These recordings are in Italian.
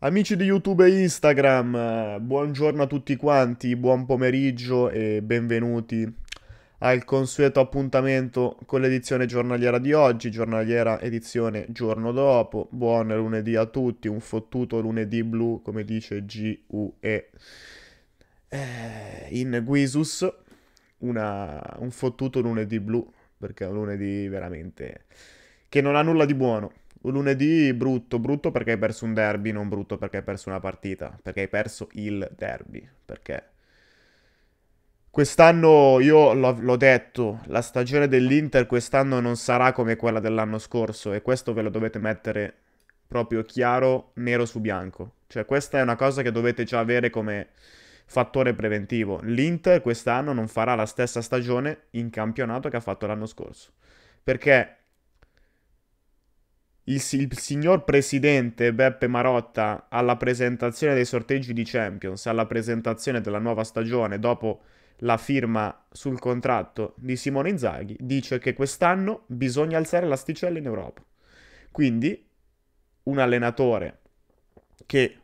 Amici di YouTube e Instagram, buongiorno a tutti quanti, buon pomeriggio e benvenuti al consueto appuntamento con l'edizione giornaliera di oggi, giornaliera edizione giorno dopo. Buon lunedì a tutti, un fottuto lunedì blu, come dice GUE. Eh, in Guisus, una, un fottuto lunedì blu, perché è un lunedì veramente che non ha nulla di buono. Un lunedì brutto, brutto perché hai perso un derby, non brutto perché hai perso una partita, perché hai perso il derby, perché... Quest'anno, io l'ho, detto, la stagione dell'Inter quest'anno non sarà come quella dell'anno scorso e questo ve lo dovete mettere proprio chiaro, nero su bianco. Cioè questa è una cosa che dovete già avere come fattore preventivo. L'Inter quest'anno non farà la stessa stagione in campionato che ha fatto l'anno scorso. Perché il, il, signor presidente Beppe Marotta alla presentazione dei sorteggi di Champions, alla presentazione della nuova stagione dopo la firma sul contratto di Simone Inzaghi, dice che quest'anno bisogna alzare l'asticella in Europa. Quindi un allenatore che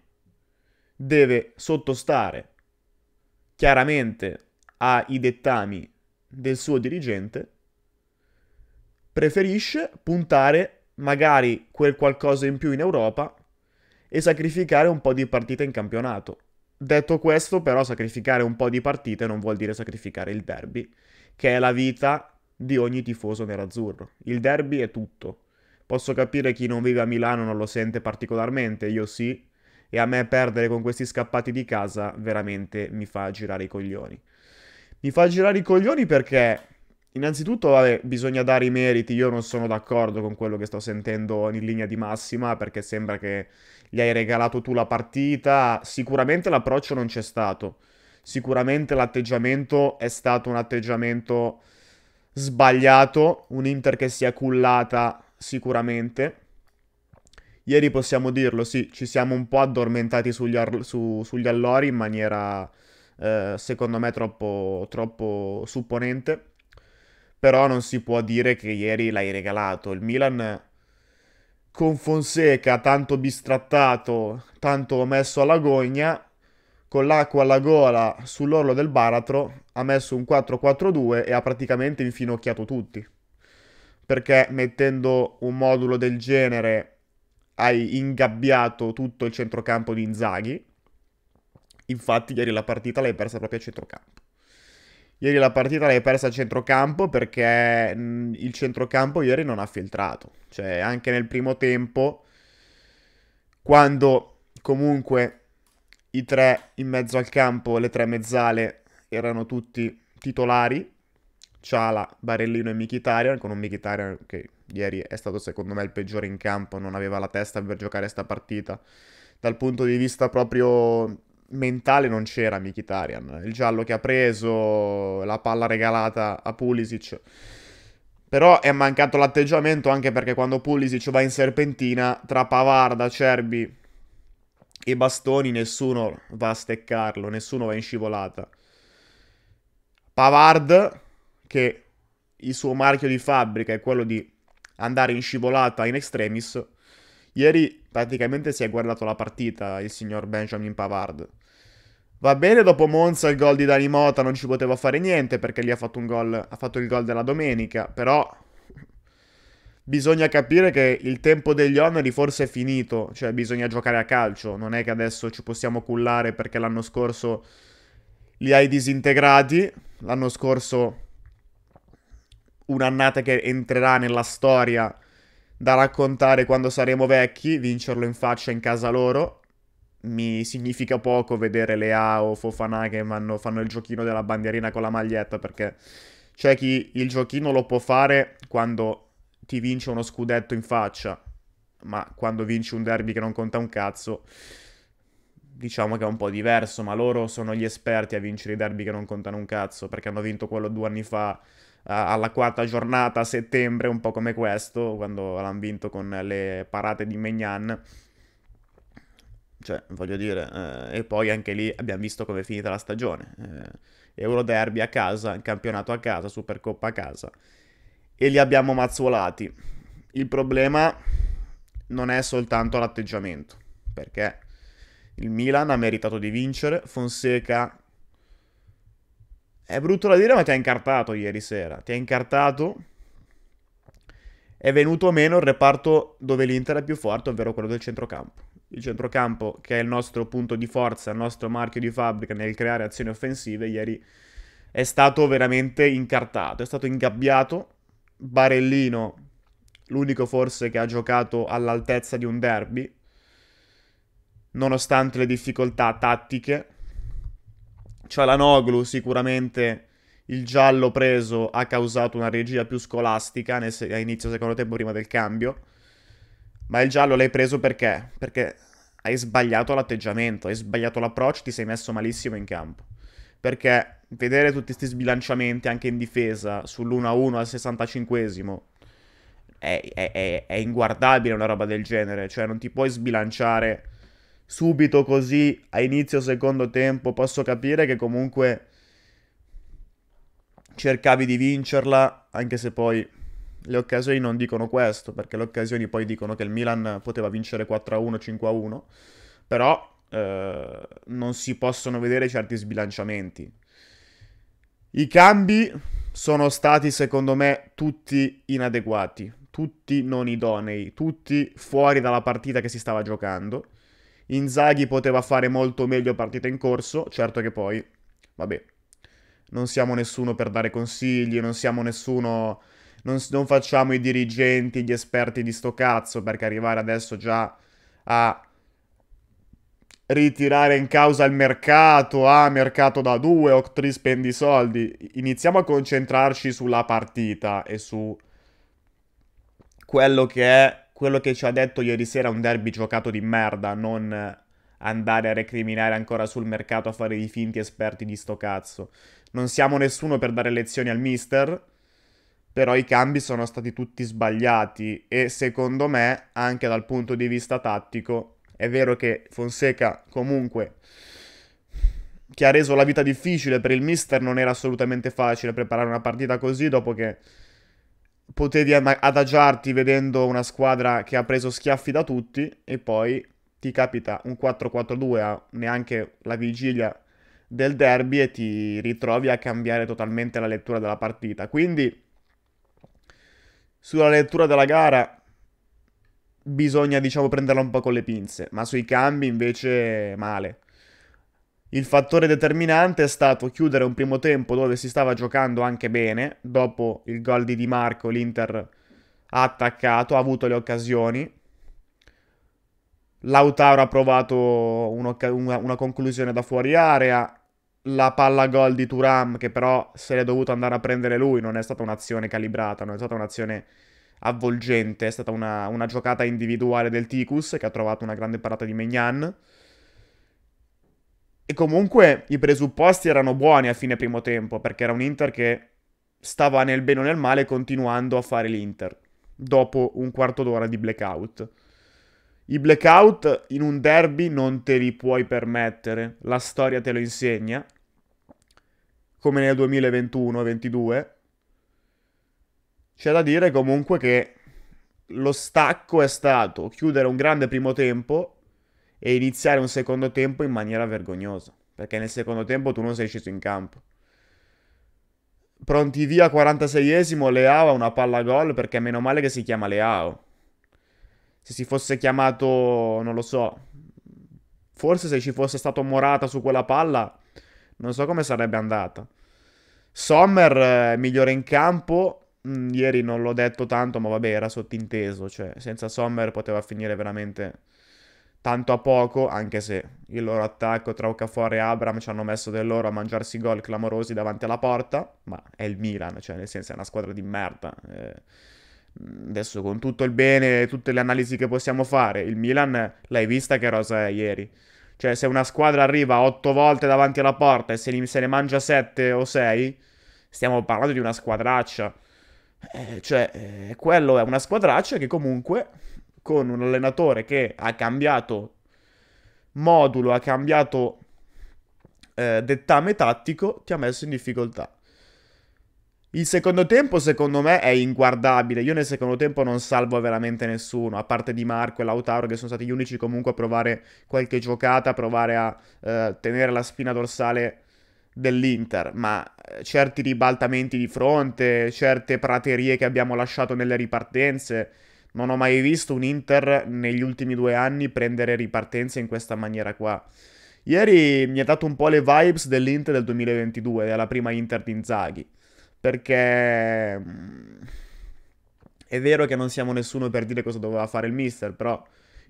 deve sottostare chiaramente ai dettami del suo dirigente preferisce puntare magari quel qualcosa in più in Europa e sacrificare un po' di partite in campionato. Detto questo, però, sacrificare un po' di partite non vuol dire sacrificare il derby, che è la vita di ogni tifoso nerazzurro. Il derby è tutto. Posso capire chi non vive a Milano non lo sente particolarmente, io sì, e a me perdere con questi scappati di casa veramente mi fa girare i coglioni. Mi fa girare i coglioni perché Innanzitutto, vabbè, bisogna dare i meriti. Io non sono d'accordo con quello che sto sentendo in linea di massima perché sembra che gli hai regalato tu la partita. Sicuramente l'approccio non c'è stato. Sicuramente l'atteggiamento è stato un atteggiamento sbagliato. Un Inter che si è cullata sicuramente. Ieri possiamo dirlo, sì, ci siamo un po' addormentati sugli, ar- su- sugli allori in maniera, eh, secondo me, troppo, troppo supponente però non si può dire che ieri l'hai regalato. Il Milan con Fonseca tanto bistrattato, tanto messo alla gogna, con l'acqua alla gola sull'orlo del baratro, ha messo un 4-4-2 e ha praticamente infinocchiato tutti. Perché mettendo un modulo del genere hai ingabbiato tutto il centrocampo di Inzaghi. Infatti ieri la partita l'hai persa proprio a centrocampo. Ieri la partita l'hai persa a centrocampo perché mm, il centrocampo ieri non ha filtrato. Cioè, anche nel primo tempo, quando comunque i tre in mezzo al campo, le tre mezzale, erano tutti titolari, Ciala, Barellino e Michitarian, con un Michitarian che ieri è stato secondo me il peggiore in campo, non aveva la testa per giocare questa partita. Dal punto di vista proprio mentale non c'era Mikitarian. Il giallo che ha preso, la palla regalata a Pulisic. Però è mancato l'atteggiamento anche perché quando Pulisic va in serpentina, tra Pavarda, Cerbi e Bastoni, nessuno va a steccarlo, nessuno va in scivolata. Pavard, che il suo marchio di fabbrica è quello di andare in scivolata in extremis, ieri praticamente si è guardato la partita il signor Benjamin Pavard. Va bene, dopo Monza il gol di Dani Mota non ci poteva fare niente perché lì ha fatto, un gol, ha fatto il gol della domenica, però bisogna capire che il tempo degli oneri forse è finito, cioè bisogna giocare a calcio, non è che adesso ci possiamo cullare perché l'anno scorso li hai disintegrati, l'anno scorso un'annata che entrerà nella storia da raccontare quando saremo vecchi, vincerlo in faccia in casa loro, mi significa poco vedere Lea o Fofana che vanno, fanno il giochino della bandierina con la maglietta perché c'è chi il giochino lo può fare quando ti vince uno scudetto in faccia, ma quando vinci un derby che non conta un cazzo, diciamo che è un po' diverso, ma loro sono gli esperti a vincere i derby che non contano un cazzo perché hanno vinto quello due anni fa eh, alla quarta giornata a settembre, un po' come questo, quando l'hanno vinto con le parate di Megnan cioè, voglio dire, eh, e poi anche lì abbiamo visto come è finita la stagione. Eh, Euroderby a casa, campionato a casa, Supercoppa a casa. E li abbiamo mazzolati. Il problema non è soltanto l'atteggiamento, perché il Milan ha meritato di vincere, Fonseca è brutto da dire, ma ti ha incartato ieri sera. Ti ha incartato. È venuto meno il reparto dove l'Inter è più forte, ovvero quello del centrocampo il centrocampo che è il nostro punto di forza, il nostro marchio di fabbrica nel creare azioni offensive, ieri è stato veramente incartato, è stato ingabbiato. Barellino, l'unico forse che ha giocato all'altezza di un derby, nonostante le difficoltà tattiche. Cialanoglu sicuramente il giallo preso ha causato una regia più scolastica a inizio secondo tempo prima del cambio ma il giallo l'hai preso perché? Perché hai sbagliato l'atteggiamento, hai sbagliato l'approccio, ti sei messo malissimo in campo. Perché vedere tutti questi sbilanciamenti anche in difesa sull'1-1 al 65esimo è, è, è, è inguardabile una roba del genere. Cioè non ti puoi sbilanciare subito così a inizio secondo tempo. Posso capire che comunque cercavi di vincerla anche se poi le occasioni non dicono questo, perché le occasioni poi dicono che il Milan poteva vincere 4-1, 5-1, però eh, non si possono vedere certi sbilanciamenti. I cambi sono stati secondo me tutti inadeguati, tutti non idonei, tutti fuori dalla partita che si stava giocando. Inzaghi poteva fare molto meglio partita in corso, certo che poi, vabbè, non siamo nessuno per dare consigli, non siamo nessuno non, non facciamo i dirigenti, gli esperti di sto cazzo, perché arrivare adesso già a ritirare in causa il mercato, ah, mercato da due, o tre spendi soldi. Iniziamo a concentrarci sulla partita e su quello che è quello che ci ha detto ieri sera un derby giocato di merda, non andare a recriminare ancora sul mercato a fare i finti esperti di sto cazzo. Non siamo nessuno per dare lezioni al mister però i cambi sono stati tutti sbagliati e secondo me anche dal punto di vista tattico è vero che Fonseca comunque che ha reso la vita difficile per il mister non era assolutamente facile preparare una partita così dopo che potevi adagiarti vedendo una squadra che ha preso schiaffi da tutti e poi ti capita un 4-4-2 a neanche la vigilia del derby e ti ritrovi a cambiare totalmente la lettura della partita. Quindi sulla lettura della gara bisogna, diciamo, prenderla un po' con le pinze, ma sui cambi invece male. Il fattore determinante è stato chiudere un primo tempo dove si stava giocando anche bene, dopo il gol di Di Marco l'Inter ha attaccato, ha avuto le occasioni. Lautaro ha provato una, una conclusione da fuori area, la palla gol di Turam, che però se l'è dovuto andare a prendere lui, non è stata un'azione calibrata, non è stata un'azione avvolgente, è stata una, una giocata individuale del Ticus che ha trovato una grande parata di Megnan. E comunque i presupposti erano buoni a fine primo tempo, perché era un Inter che stava nel bene o nel male continuando a fare l'Inter, dopo un quarto d'ora di blackout. I blackout in un derby non te li puoi permettere, la storia te lo insegna, come nel 2021-22. C'è da dire comunque che lo stacco è stato chiudere un grande primo tempo e iniziare un secondo tempo in maniera vergognosa, perché nel secondo tempo tu non sei sceso in campo. Pronti via 46esimo, Leao ha una palla gol perché meno male che si chiama Leao se si fosse chiamato, non lo so, forse se ci fosse stato Morata su quella palla, non so come sarebbe andata. Sommer eh, migliore in campo, mm, ieri non l'ho detto tanto, ma vabbè, era sottinteso, cioè senza Sommer poteva finire veramente tanto a poco, anche se il loro attacco tra Ocafor e Abram ci hanno messo del loro a mangiarsi gol clamorosi davanti alla porta, ma è il Milan, cioè nel senso è una squadra di merda. Eh Mm, adesso con tutto il bene, e tutte le analisi che possiamo fare, il Milan l'hai vista che rosa è ieri. Cioè se una squadra arriva otto volte davanti alla porta e se, li, se ne mangia sette o sei, stiamo parlando di una squadraccia. Eh, cioè, eh, quello è una squadraccia che comunque con un allenatore che ha cambiato modulo, ha cambiato eh, dettame tattico, ti ha messo in difficoltà. Il secondo tempo, secondo me, è inguardabile. Io nel secondo tempo non salvo veramente nessuno, a parte Di Marco e Lautaro, che sono stati gli unici comunque a provare qualche giocata, a provare a eh, tenere la spina dorsale dell'Inter. Ma eh, certi ribaltamenti di fronte, certe praterie che abbiamo lasciato nelle ripartenze. Non ho mai visto un Inter negli ultimi due anni prendere ripartenze in questa maniera qua. Ieri mi ha dato un po' le vibes dell'Inter del 2022, della prima Inter di Inzaghi perché... Mm, è vero che non siamo nessuno per dire cosa doveva fare il mister, però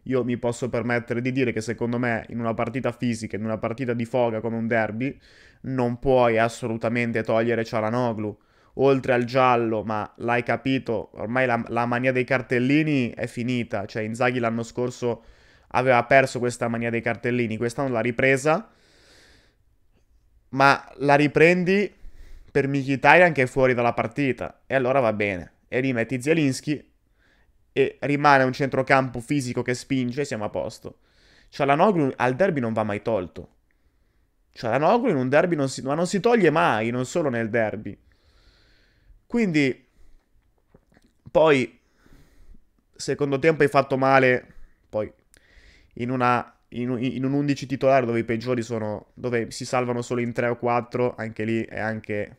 io mi posso permettere di dire che secondo me in una partita fisica, in una partita di foga come un derby, non puoi assolutamente togliere Cialanoglu. Oltre al giallo, ma l'hai capito, ormai la, la mania dei cartellini è finita. Cioè Inzaghi l'anno scorso aveva perso questa mania dei cartellini, quest'anno l'ha ripresa, ma la riprendi per Mkhitaryan che è fuori dalla partita. E allora va bene. E lì metti Zielinski e rimane un centrocampo fisico che spinge e siamo a posto. Cialanoglu al derby non va mai tolto. Cialanoglu in un derby non si, ma non si toglie mai, non solo nel derby. Quindi, poi, secondo tempo hai fatto male, poi, in, una, in, un, in un 11 titolare dove i peggiori sono, dove si salvano solo in 3 o 4, anche lì è anche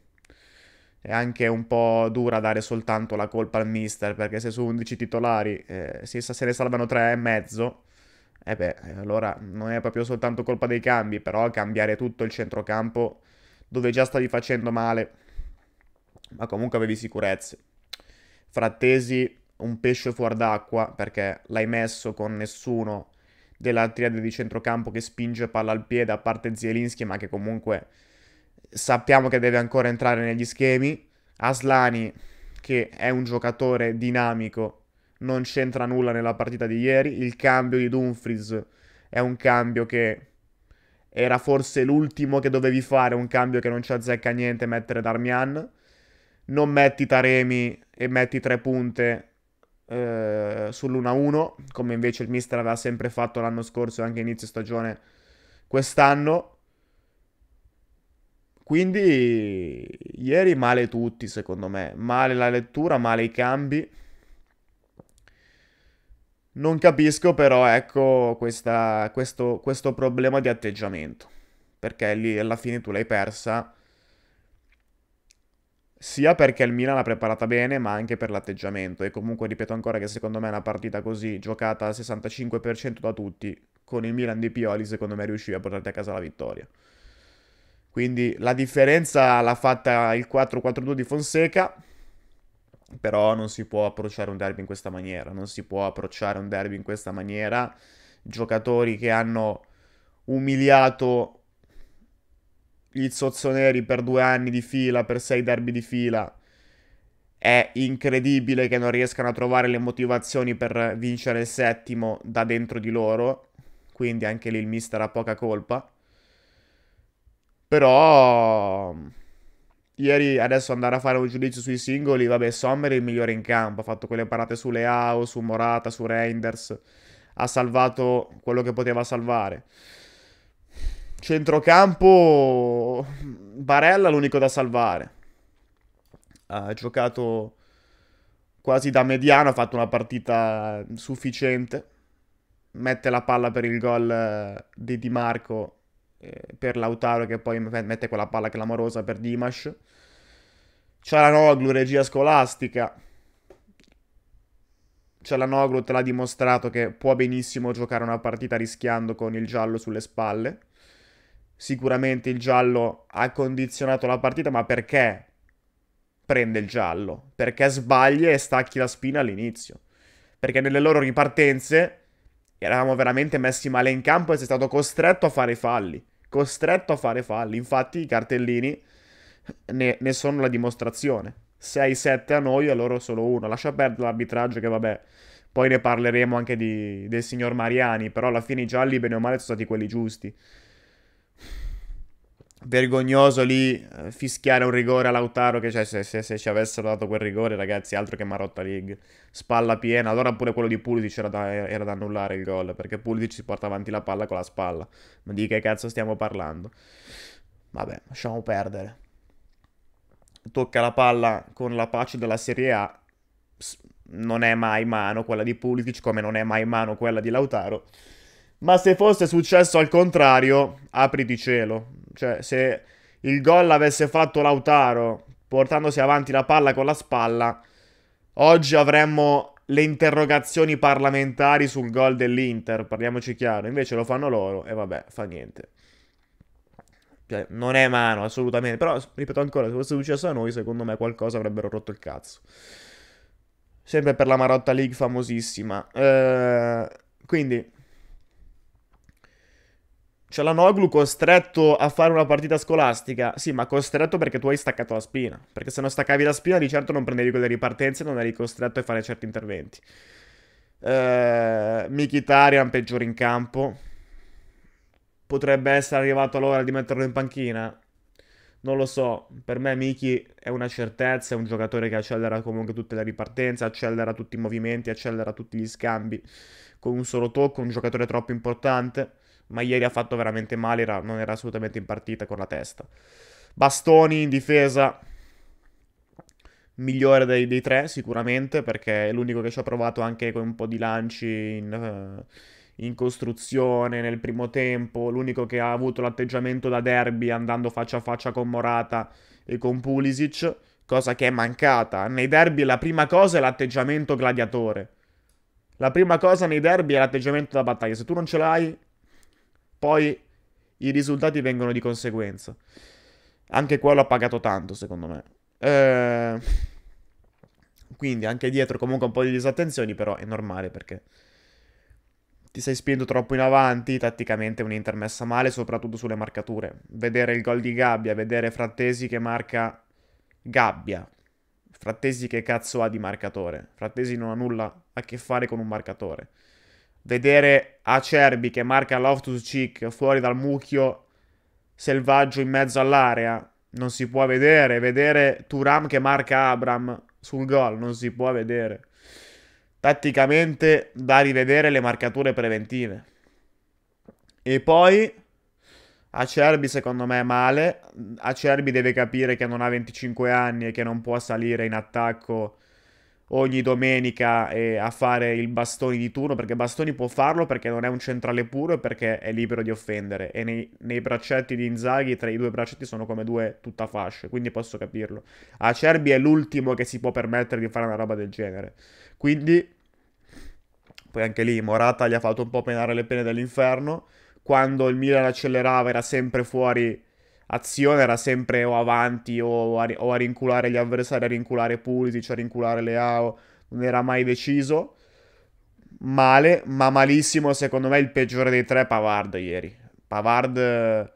è anche un po' dura dare soltanto la colpa al mister, perché se su 11 titolari eh, si, se ne salvano 3 e mezzo, e eh beh, allora non è proprio soltanto colpa dei cambi, però cambiare tutto il centrocampo dove già stavi facendo male, ma comunque avevi sicurezze. Frattesi un pesce fuori d'acqua perché l'hai messo con nessuno della triade di centrocampo che spinge palla al piede, a parte Zielinski, ma che comunque sappiamo che deve ancora entrare negli schemi. Aslani, che è un giocatore dinamico, non c'entra nulla nella partita di ieri. Il cambio di Dumfries è un cambio che era forse l'ultimo che dovevi fare, un cambio che non ci azzecca niente mettere Darmian. Non metti Taremi e metti tre punte eh, sull'1-1, come invece il mister aveva sempre fatto l'anno scorso e anche inizio stagione quest'anno quindi ieri male tutti, secondo me. Male la lettura, male i cambi. Non capisco però, ecco, questa, questo, questo problema di atteggiamento. Perché lì alla fine tu l'hai persa. Sia perché il Milan l'ha preparata bene, ma anche per l'atteggiamento. E comunque ripeto ancora che secondo me una partita così, giocata al 65% da tutti, con il Milan di Pioli, secondo me riusciva a portarti a casa la vittoria. Quindi la differenza l'ha fatta il 4-4-2 di Fonseca, però non si può approcciare un derby in questa maniera, non si può approcciare un derby in questa maniera. Giocatori che hanno umiliato gli zozzoneri per due anni di fila, per sei derby di fila, è incredibile che non riescano a trovare le motivazioni per vincere il settimo da dentro di loro, quindi anche lì il mister ha poca colpa però ieri adesso andare a fare un giudizio sui singoli, vabbè, Sommer è il migliore in campo, ha fatto quelle parate su Leao, su Morata, su Reinders, ha salvato quello che poteva salvare. Centrocampo, Barella l'unico da salvare. Ha giocato quasi da mediano, ha fatto una partita sufficiente. Mette la palla per il gol eh, di Di Marco eh, per Lautaro che poi mette quella palla clamorosa per Dimash. Cialanoglu, regia scolastica. Cialanoglu te l'ha dimostrato che può benissimo giocare una partita rischiando con il giallo sulle spalle. Sicuramente il giallo ha condizionato la partita, ma perché prende il giallo? Perché sbaglia e stacchi la spina all'inizio. Perché nelle loro ripartenze eravamo veramente messi male in campo e sei stato costretto a fare falli costretto a fare falli. Infatti i cartellini ne, ne sono la dimostrazione. 6-7 a noi e loro solo uno. Lascia perdere l'arbitraggio che vabbè, poi ne parleremo anche di, del signor Mariani, però alla fine i gialli bene o male sono stati quelli giusti vergognoso lì eh, fischiare un rigore a Lautaro che cioè, se, se, se, ci avessero dato quel rigore ragazzi altro che Marotta League spalla piena allora pure quello di Pulisic era da, era da annullare il gol perché Pulisic si porta avanti la palla con la spalla ma di che cazzo stiamo parlando vabbè lasciamo perdere tocca la palla con la pace della Serie A non è mai mano quella di Pulisic come non è mai mano quella di Lautaro ma se fosse successo al contrario, apriti cielo. Cioè, se il gol l'avesse fatto Lautaro portandosi avanti la palla con la spalla, oggi avremmo le interrogazioni parlamentari sul gol dell'Inter, parliamoci chiaro. Invece lo fanno loro e vabbè, fa niente. Cioè, non è mano, assolutamente. Però, ripeto ancora, se fosse successo a noi, secondo me qualcosa avrebbero rotto il cazzo. Sempre per la Marotta League famosissima. Eh, quindi... Cioè l'Anoglu costretto a fare una partita scolastica. Sì, ma costretto perché tu hai staccato la spina. Perché se non staccavi la spina di certo non prendevi quelle ripartenze e non eri costretto a fare certi interventi. Eh, Mikitarian peggiore in campo. Potrebbe essere arrivato l'ora di metterlo in panchina? Non lo so, per me Miki è una certezza, è un giocatore che accelera comunque tutte le ripartenze, accelera tutti i movimenti, accelera tutti gli scambi con un solo tocco, un giocatore troppo importante ma ieri ha fatto veramente male, era, non era assolutamente in partita con la testa. Bastoni in difesa, migliore dei, dei tre sicuramente, perché è l'unico che ci ha provato anche con un po' di lanci in, eh, in costruzione nel primo tempo, l'unico che ha avuto l'atteggiamento da derby andando faccia a faccia con Morata e con Pulisic, cosa che è mancata. Nei derby la prima cosa è l'atteggiamento gladiatore. La prima cosa nei derby è l'atteggiamento da battaglia. Se tu non ce l'hai, poi i risultati vengono di conseguenza. Anche quello ha pagato tanto, secondo me. Eh, quindi anche dietro comunque un po' di disattenzioni, però è normale perché ti sei spinto troppo in avanti, tatticamente un'Inter messa male, soprattutto sulle marcature. Vedere il gol di Gabbia, vedere Frattesi che marca Gabbia. Frattesi che cazzo ha di marcatore? Frattesi non ha nulla a che fare con un marcatore vedere Acerbi che marca Loftus Cheek fuori dal mucchio selvaggio in mezzo all'area non si può vedere, vedere Turam che marca Abram sul gol non si può vedere. Tatticamente da rivedere le marcature preventive. E poi Acerbi secondo me è male, Acerbi deve capire che non ha 25 anni e che non può salire in attacco ogni domenica eh, a fare il bastoni di turno, perché bastoni può farlo perché non è un centrale puro e perché è libero di offendere. E nei, nei braccetti di Inzaghi, tra i due braccetti sono come due tutta fasce, quindi posso capirlo. Acerbi è l'ultimo che si può permettere di fare una roba del genere. Quindi, poi anche lì Morata gli ha fatto un po' penare le pene dell'inferno. Quando il Milan accelerava era sempre fuori azione era sempre o avanti o a, o a rinculare gli avversari, a rinculare Pulisic, a rinculare Leao, non era mai deciso. Male, ma malissimo secondo me il peggiore dei tre Pavard ieri. Pavard eh,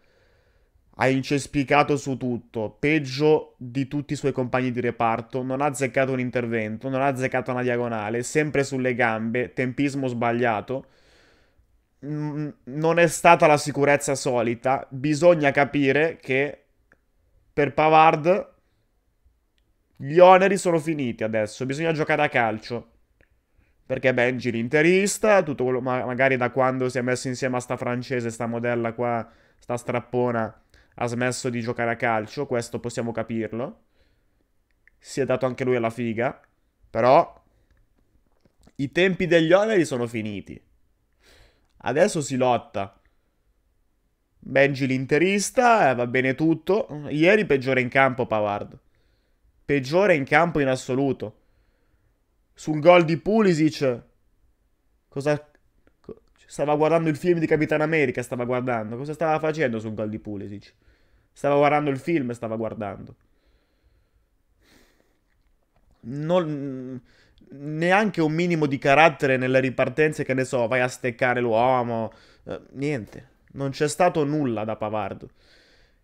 ha incespicato su tutto, peggio di tutti i suoi compagni di reparto, non ha azzeccato un intervento, non ha azzeccato una diagonale, sempre sulle gambe, tempismo sbagliato. Mm, non è stata la sicurezza solita. Bisogna capire che per Pavard gli oneri sono finiti adesso. Bisogna giocare a calcio. Perché Benji l'interista, tutto quello, ma- magari da quando si è messo insieme a sta francese, sta modella qua, sta strappona, ha smesso di giocare a calcio, questo possiamo capirlo. Si è dato anche lui alla figa, però i tempi degli oneri sono finiti. Adesso si lotta. Benji l'interista, eh, va bene tutto. Ieri peggiore in campo Pavard. Peggiore in campo in assoluto. Sul gol di Pulisic. Cosa... Stava guardando il film di Capitan America, stava guardando. Cosa stava facendo sul gol di Pulisic? Stava guardando il film, stava guardando. Non neanche un minimo di carattere nelle ripartenze, che ne so, vai a steccare l'uomo, eh, niente, non c'è stato nulla da Pavardo.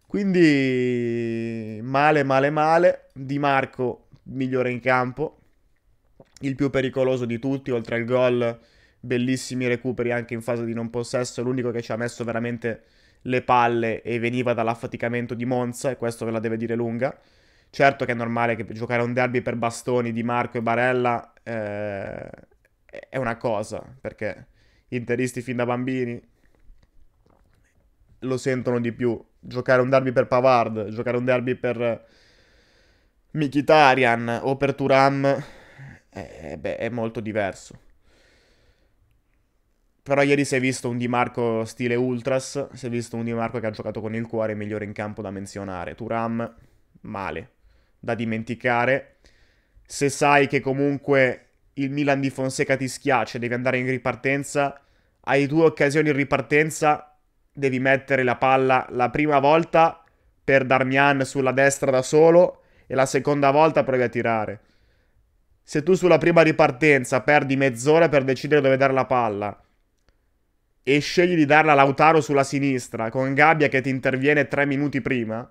Quindi male, male, male, Di Marco migliore in campo, il più pericoloso di tutti, oltre al gol, bellissimi recuperi anche in fase di non possesso, l'unico che ci ha messo veramente le palle e veniva dall'affaticamento di Monza, e questo ve la deve dire lunga. Certo che è normale che giocare un derby per bastoni di Marco e Barella eh, è una cosa, perché interisti fin da bambini lo sentono di più. Giocare un derby per Pavard, giocare un derby per Mikitarian o per Turam eh, beh, è molto diverso. Però ieri si è visto un Di Marco stile Ultras, si è visto un Di Marco che ha giocato con il cuore migliore in campo da menzionare. Turam male da dimenticare. Se sai che comunque il Milan di Fonseca ti schiaccia, devi andare in ripartenza, hai due occasioni in ripartenza, devi mettere la palla la prima volta per Darmian sulla destra da solo e la seconda volta provi a tirare. Se tu sulla prima ripartenza perdi mezz'ora per decidere dove dare la palla e scegli di darla a Lautaro sulla sinistra con Gabbia che ti interviene tre minuti prima,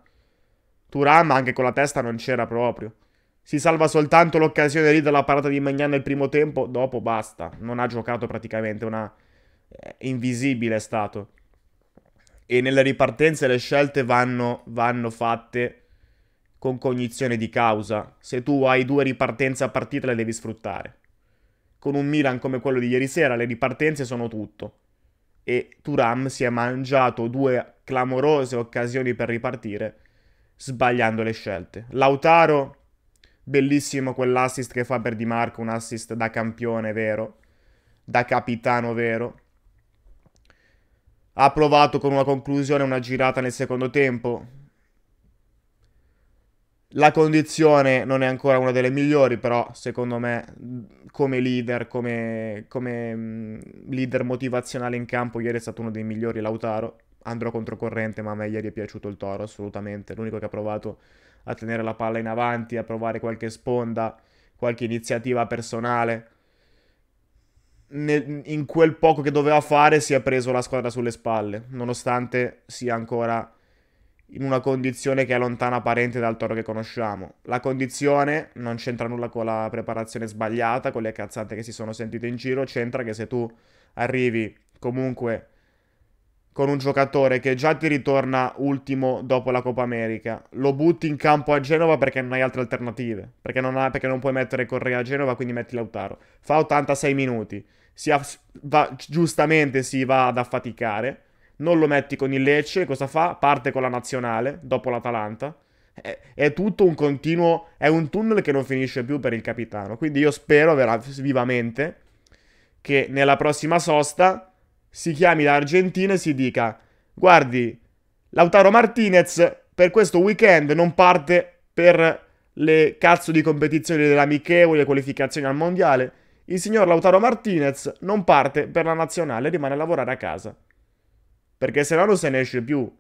Turam anche con la testa non c'era proprio. Si salva soltanto l'occasione lì dalla parata di Magnan nel primo tempo, dopo basta. Non ha giocato praticamente, una... Eh, invisibile è stato. E nelle ripartenze le scelte vanno, vanno fatte con cognizione di causa. Se tu hai due ripartenze a partita le devi sfruttare. Con un Milan come quello di ieri sera le ripartenze sono tutto. E Turam si è mangiato due clamorose occasioni per ripartire sbagliando le scelte. Lautaro, bellissimo quell'assist che fa per Di Marco, un assist da campione vero, da capitano vero. Ha provato con una conclusione una girata nel secondo tempo. La condizione non è ancora una delle migliori, però secondo me come leader, come, come leader motivazionale in campo, ieri è stato uno dei migliori Lautaro andrò controcorrente, ma a me ieri è piaciuto il toro assolutamente. L'unico che ha provato a tenere la palla in avanti, a provare qualche sponda, qualche iniziativa personale. Ne, in quel poco che doveva fare si è preso la squadra sulle spalle, nonostante sia ancora in una condizione che è lontana parente dal toro che conosciamo. La condizione non c'entra nulla con la preparazione sbagliata, con le cazzate che si sono sentite in giro, c'entra che se tu arrivi comunque con un giocatore che già ti ritorna ultimo dopo la Coppa America, lo butti in campo a Genova perché non hai altre alternative, perché non, ha, perché non puoi mettere Correa a Genova, quindi metti Lautaro. Fa 86 minuti, si aff- va, giustamente si va ad affaticare, non lo metti con il Lecce, cosa fa? Parte con la nazionale, dopo l'Atalanta. È, è tutto un continuo, è un tunnel che non finisce più per il capitano, quindi io spero vera- vivamente che nella prossima sosta si chiami l'Argentina e si dica guardi, Lautaro Martinez per questo weekend non parte per le cazzo di competizioni dell'amichevole, le qualificazioni al mondiale. Il signor Lautaro Martinez non parte per la nazionale, rimane a lavorare a casa. Perché se no non se ne esce più.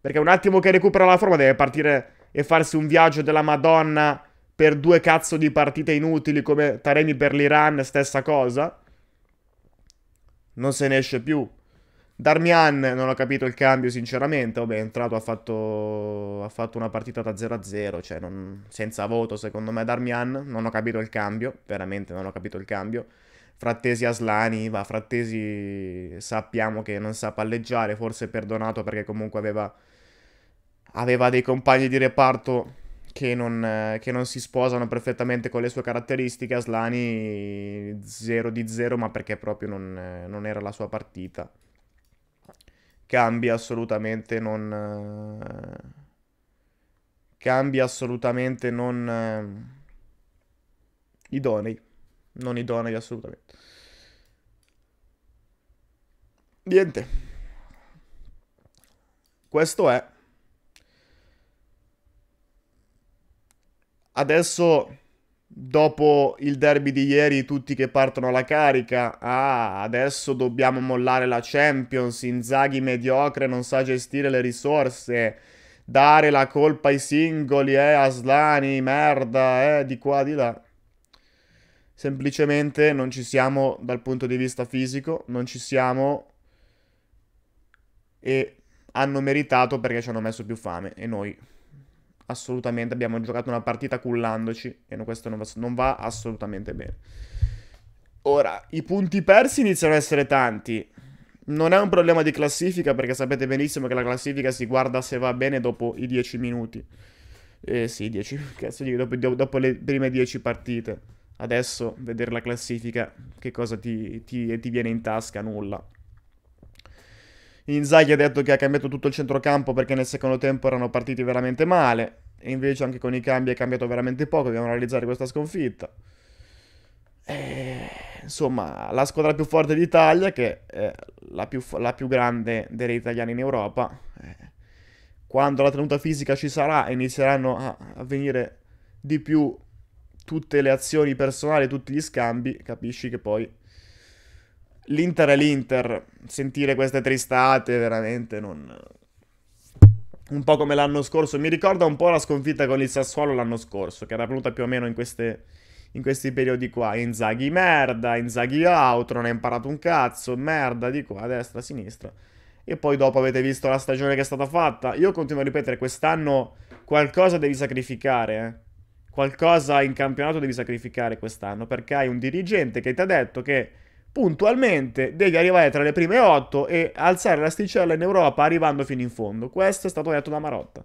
Perché un attimo che recupera la forma deve partire e farsi un viaggio della Madonna per due cazzo di partite inutili come Taremi per l'Iran, stessa cosa non se ne esce più. Darmian non ho capito il cambio sinceramente, vabbè è entrato, ha fatto, ha fatto una partita da 0 a 0, cioè non, senza voto secondo me Darmian, non ho capito il cambio, veramente non ho capito il cambio. Frattesi Aslani, va, Frattesi sappiamo che non sa palleggiare, forse perdonato perché comunque aveva, aveva dei compagni di reparto che non, che non si sposano perfettamente con le sue caratteristiche. Aslani 0 di 0, ma perché proprio non, non era la sua partita. Cambi assolutamente non... Cambi assolutamente non... Eh, idonei. Non idonei assolutamente. Niente. Questo è Adesso, dopo il derby di ieri, tutti che partono alla carica, ah, adesso dobbiamo mollare la Champions, Inzaghi mediocre, non sa gestire le risorse, dare la colpa ai singoli, eh, Aslani, merda, eh, di qua, di là. Semplicemente non ci siamo dal punto di vista fisico, non ci siamo e hanno meritato perché ci hanno messo più fame e noi assolutamente. Abbiamo giocato una partita cullandoci e questo non va, non va assolutamente bene. Ora, i punti persi iniziano ad essere tanti. Non è un problema di classifica perché sapete benissimo che la classifica si guarda se va bene dopo i 10 minuti. Eh sì, 10, cazzo, dopo, dopo le prime 10 partite. Adesso vedere la classifica, che cosa ti, ti, ti viene in tasca? Nulla. Inzaghi ha detto che ha cambiato tutto il centrocampo perché nel secondo tempo erano partiti veramente male e invece anche con i cambi è cambiato veramente poco, dobbiamo realizzare questa sconfitta. E, insomma, la squadra più forte d'Italia, che è la più, la più grande delle italiane in Europa, eh, quando la tenuta fisica ci sarà e inizieranno a, a venire di più tutte le azioni personali, tutti gli scambi, capisci che poi l'Inter è l'Inter. Sentire queste tristate veramente non... Un po' come l'anno scorso, mi ricorda un po' la sconfitta con il Sassuolo l'anno scorso, che era venuta più o meno in, queste, in questi periodi qua. Inzaghi merda, Inzaghi out, non ha imparato un cazzo, merda di qua, a destra, a sinistra. E poi dopo avete visto la stagione che è stata fatta. Io continuo a ripetere, quest'anno qualcosa devi sacrificare, eh. Qualcosa in campionato devi sacrificare quest'anno, perché hai un dirigente che ti ha detto che puntualmente devi arrivare tra le prime 8 e alzare l'asticella in Europa arrivando fino in fondo. Questo è stato detto da Marotta.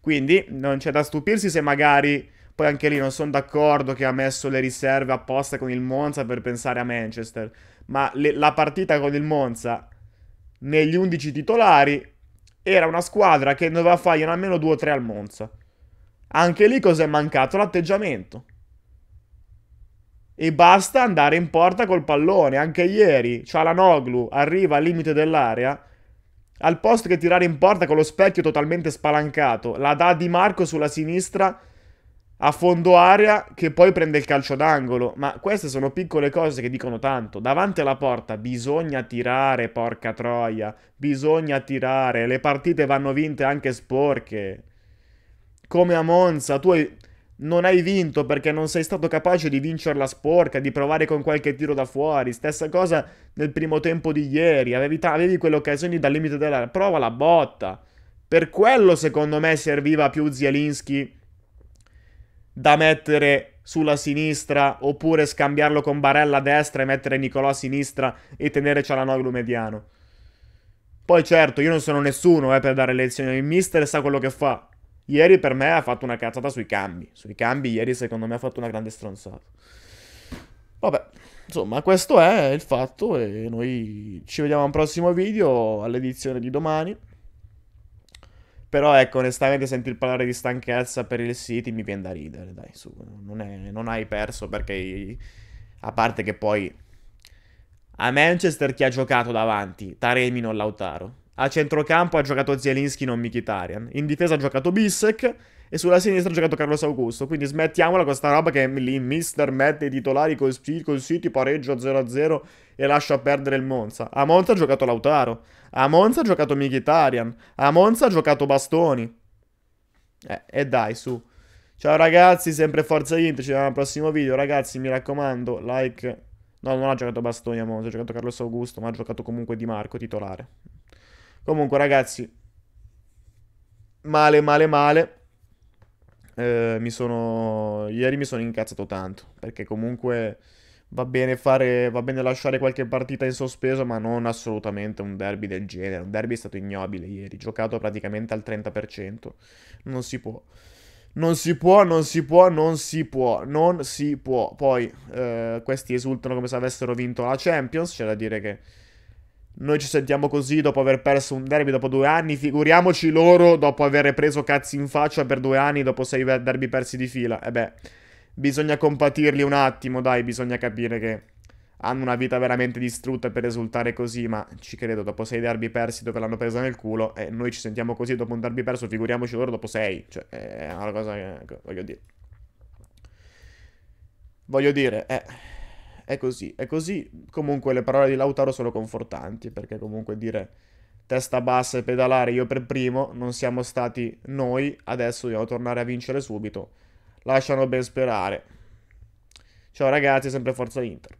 Quindi non c'è da stupirsi se magari poi anche lì non sono d'accordo che ha messo le riserve apposta con il Monza per pensare a Manchester, ma le, la partita con il Monza negli 11 titolari era una squadra che doveva fare almeno 2 o 3 al Monza. Anche lì cos'è mancato? L'atteggiamento e basta andare in porta col pallone. Anche ieri Cialanoglu arriva al limite dell'area. Al posto che tirare in porta con lo specchio totalmente spalancato, la dà Di Marco sulla sinistra a fondo area che poi prende il calcio d'angolo. Ma queste sono piccole cose che dicono tanto. Davanti alla porta bisogna tirare, porca troia. Bisogna tirare. Le partite vanno vinte anche sporche. Come a Monza, tu hai non hai vinto perché non sei stato capace di vincerla sporca, di provare con qualche tiro da fuori. Stessa cosa nel primo tempo di ieri, avevi, ta- avevi quelle occasioni dal limite della prova la botta. Per quello secondo me serviva più Zielinski da mettere sulla sinistra oppure scambiarlo con Barella a destra e mettere Nicolò a sinistra e tenere Cialanoglu mediano. Poi certo, io non sono nessuno eh, per dare lezioni, il mister sa quello che fa, Ieri per me ha fatto una cazzata sui cambi. Sui cambi ieri secondo me ha fatto una grande stronzata. Vabbè, insomma, questo è il fatto e noi ci vediamo al prossimo video, all'edizione di domani. Però ecco, onestamente sentir parlare di stanchezza per il City mi viene da ridere, dai, su, non, è, non hai perso perché... A parte che poi... A Manchester chi ha giocato davanti? Taremi non Lautaro. A centrocampo ha giocato Zielinski, non Mkhitaryan. In difesa ha giocato Bissek e sulla sinistra ha giocato Carlos Augusto. Quindi smettiamola con sta roba che lì mister mette i titolari col, col City pareggio 0-0 e lascia perdere il Monza. A Monza ha giocato Lautaro. A Monza ha giocato Mkhitaryan. A Monza ha giocato Bastoni. Eh, e dai, su. Ciao ragazzi, sempre Forza Inter, ci vediamo al prossimo video. Ragazzi, mi raccomando, like... No, non ha giocato Bastoni a Monza, ha giocato Carlos Augusto, ma ha giocato comunque Di Marco, titolare. Comunque, ragazzi, male, male, male. Eh, mi sono... Ieri mi sono incazzato tanto, perché comunque va bene, fare... va bene lasciare qualche partita in sospeso, ma non assolutamente un derby del genere. Un derby è stato ignobile ieri, giocato praticamente al 30%. Non si può. Non si può, non si può, non si può, non si può. Poi eh, questi esultano come se avessero vinto la Champions, c'è da dire che noi ci sentiamo così dopo aver perso un derby dopo due anni, figuriamoci loro dopo aver preso cazzi in faccia per due anni dopo sei derby persi di fila. E eh beh, bisogna compatirli un attimo, dai, bisogna capire che hanno una vita veramente distrutta per risultare così, ma ci credo, dopo sei derby persi dove l'hanno presa nel culo, e eh, noi ci sentiamo così dopo un derby perso, figuriamoci loro dopo sei. Cioè, è una cosa che, voglio dire. Voglio dire, eh... È così, è così. Comunque le parole di Lautaro sono confortanti, perché comunque dire testa bassa e pedalare io per primo, non siamo stati noi, adesso dobbiamo tornare a vincere subito. Lasciano ben sperare. Ciao ragazzi, sempre Forza Inter.